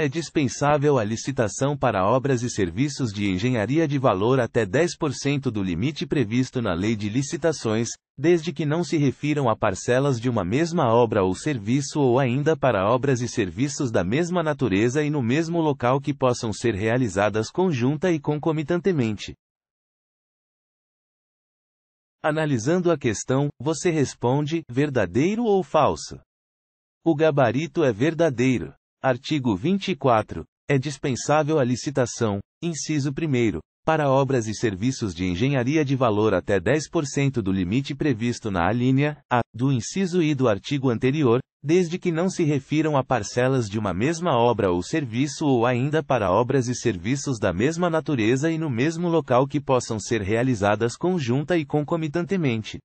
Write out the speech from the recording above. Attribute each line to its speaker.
Speaker 1: É dispensável a licitação para obras e serviços de engenharia de valor até 10% do limite previsto na Lei de Licitações, desde que não se refiram a parcelas de uma mesma obra ou serviço ou ainda para obras e serviços da mesma natureza e no mesmo local que possam ser realizadas conjunta e concomitantemente. Analisando a questão, você responde: verdadeiro ou falso? O gabarito é verdadeiro. Artigo 24. É dispensável a licitação, inciso 1, para obras e serviços de engenharia de valor até 10% do limite previsto na alínea A do inciso I do artigo anterior, desde que não se refiram a parcelas de uma mesma obra ou serviço ou ainda para obras e serviços da mesma natureza e no mesmo local que possam ser realizadas conjunta e concomitantemente.